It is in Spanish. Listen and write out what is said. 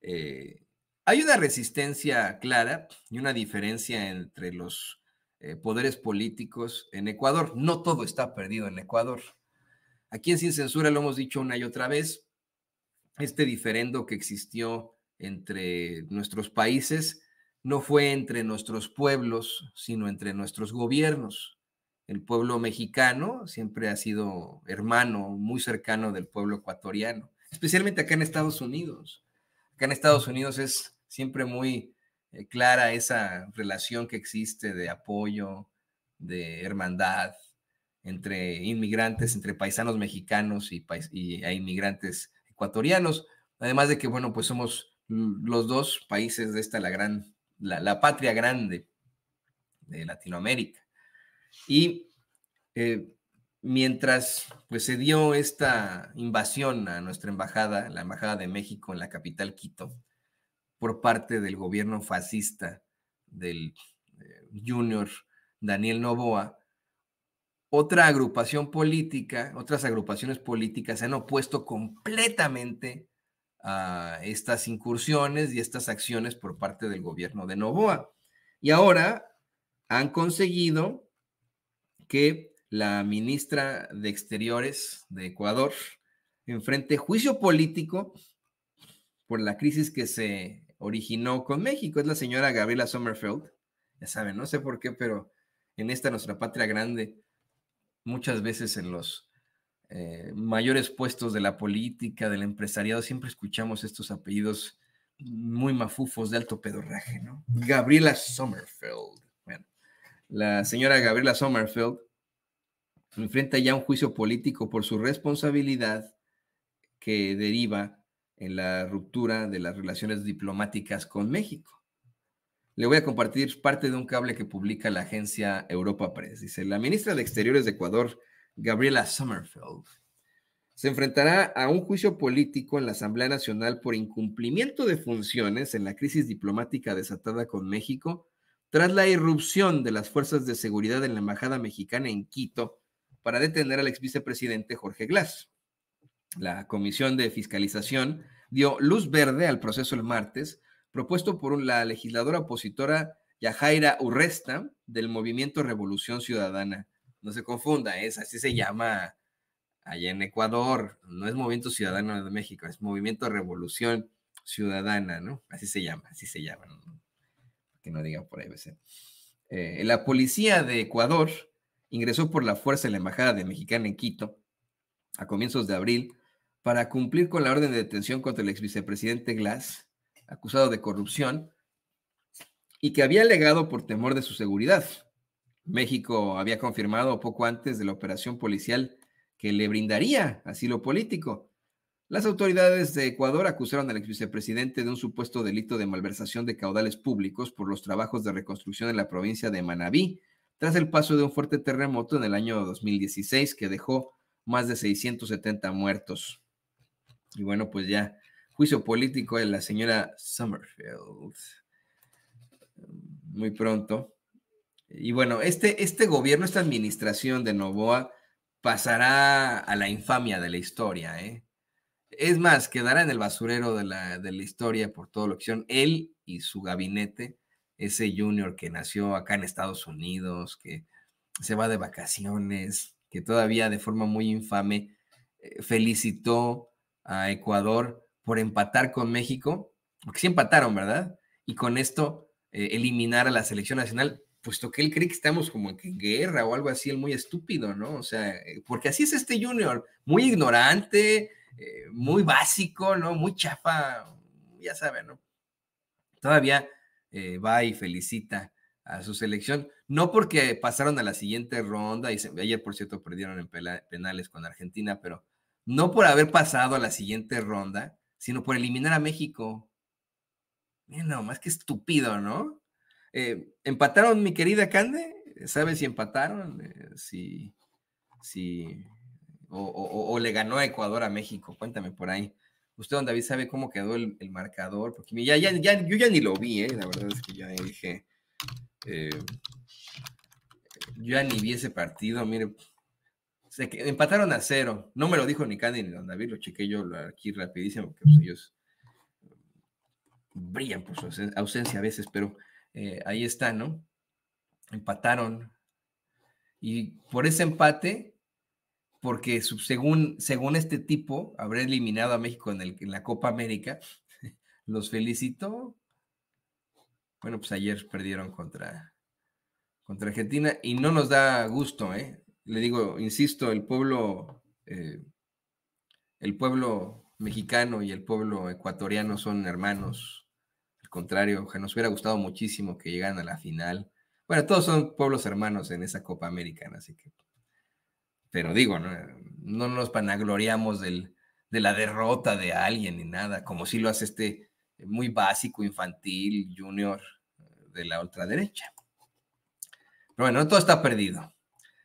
Eh, hay una resistencia clara y una diferencia entre los eh, poderes políticos en Ecuador. No todo está perdido en Ecuador. Aquí en Sin Censura lo hemos dicho una y otra vez, este diferendo que existió entre nuestros países no fue entre nuestros pueblos, sino entre nuestros gobiernos. El pueblo mexicano siempre ha sido hermano, muy cercano del pueblo ecuatoriano, especialmente acá en Estados Unidos. Acá en Estados Unidos es siempre muy eh, clara esa relación que existe de apoyo, de hermandad entre inmigrantes, entre paisanos mexicanos y, e inmigrantes ecuatorianos. Además de que, bueno, pues somos los dos países de esta, la gran, la, patria grande de Latinoamérica. Y eh, mientras pues, se dio esta invasión a nuestra embajada, la Embajada de México en la capital Quito, por parte del gobierno fascista del eh, junior Daniel Novoa, otra agrupación política, otras agrupaciones políticas se han opuesto completamente a estas incursiones y estas acciones por parte del gobierno de Novoa. Y ahora han conseguido que la ministra de Exteriores de Ecuador enfrente juicio político por la crisis que se originó con México. Es la señora Gabriela Sommerfeld. Ya saben, no sé por qué, pero en esta nuestra patria grande, muchas veces en los eh, mayores puestos de la política, del empresariado, siempre escuchamos estos apellidos muy mafufos de alto pedorraje, ¿no? Gabriela Sommerfeld. Bueno, la señora Gabriela Sommerfeld enfrenta ya un juicio político por su responsabilidad que deriva en la ruptura de las relaciones diplomáticas con México. Le voy a compartir parte de un cable que publica la agencia Europa Press. Dice, la ministra de Exteriores de Ecuador, Gabriela Sommerfeld, se enfrentará a un juicio político en la Asamblea Nacional por incumplimiento de funciones en la crisis diplomática desatada con México tras la irrupción de las fuerzas de seguridad en la Embajada Mexicana en Quito para detener al ex vicepresidente Jorge Glass. La Comisión de Fiscalización dio luz verde al proceso el martes, propuesto por la legisladora opositora Yajaira Urresta del movimiento Revolución Ciudadana. No se confunda, es así se llama allá en Ecuador, no es Movimiento Ciudadano de México, es Movimiento Revolución Ciudadana, ¿no? Así se llama, así se llama. Que no diga por ahí, eh, la policía de Ecuador ingresó por la fuerza en la Embajada de Mexicana en Quito a comienzos de abril para cumplir con la orden de detención contra el ex vicepresidente Glass, acusado de corrupción, y que había alegado por temor de su seguridad. México había confirmado poco antes de la operación policial que le brindaría asilo político. Las autoridades de Ecuador acusaron al ex vicepresidente de un supuesto delito de malversación de caudales públicos por los trabajos de reconstrucción en la provincia de Manabí, tras el paso de un fuerte terremoto en el año 2016 que dejó más de 670 muertos. Y bueno, pues ya, juicio político de la señora Summerfield. Muy pronto. Y bueno, este, este gobierno, esta administración de Novoa pasará a la infamia de la historia. ¿eh? Es más, quedará en el basurero de la, de la historia por todo lo que él y su gabinete ese junior que nació acá en Estados Unidos, que se va de vacaciones, que todavía de forma muy infame eh, felicitó a Ecuador por empatar con México, porque sí empataron, ¿verdad? Y con esto eh, eliminar a la selección nacional, puesto que él cree que estamos como en guerra o algo así, el muy estúpido, ¿no? O sea, eh, porque así es este junior, muy ignorante, muy básico, ¿no? Muy chafa, ya saben, ¿no? Todavía eh, va y felicita a su selección, no porque pasaron a la siguiente ronda, y ayer por cierto perdieron en penales con Argentina, pero no por haber pasado a la siguiente ronda, sino por eliminar a México. Mira más que estúpido, ¿no? Eh, ¿Empataron, mi querida Cande? ¿Sabes si empataron? Eh, si, si, o, o, le ganó a Ecuador a México, cuéntame por ahí. Usted, don David, sabe cómo quedó el, marcador, porque ya, yo ya ni lo vi, ¿eh? la verdad es que ya dije, eh, yo ya ni vi ese partido, mire, empataron a cero, no me lo dijo ni Candy ni don David, lo chequeé yo aquí rapidísimo, porque pues, ellos brillan por su ausencia a veces, pero eh, ahí está, ¿no? Empataron. Y por ese empate, porque según, según este tipo, habré eliminado a México en, el, en la Copa América. Los felicito. Bueno, pues ayer perdieron contra, contra Argentina y no nos da gusto, ¿eh? Le digo, insisto, el pueblo, eh, el pueblo mexicano y el pueblo ecuatoriano son hermanos. Al contrario, nos hubiera gustado muchísimo que llegaran a la final. Bueno, todos son pueblos hermanos en esa Copa América, así que pero digo, no, nos panagloriamos de la derrota de alguien ni nada, como si lo hace este muy básico, infantil, junior eh, de la ultraderecha. bueno, todo está perdido.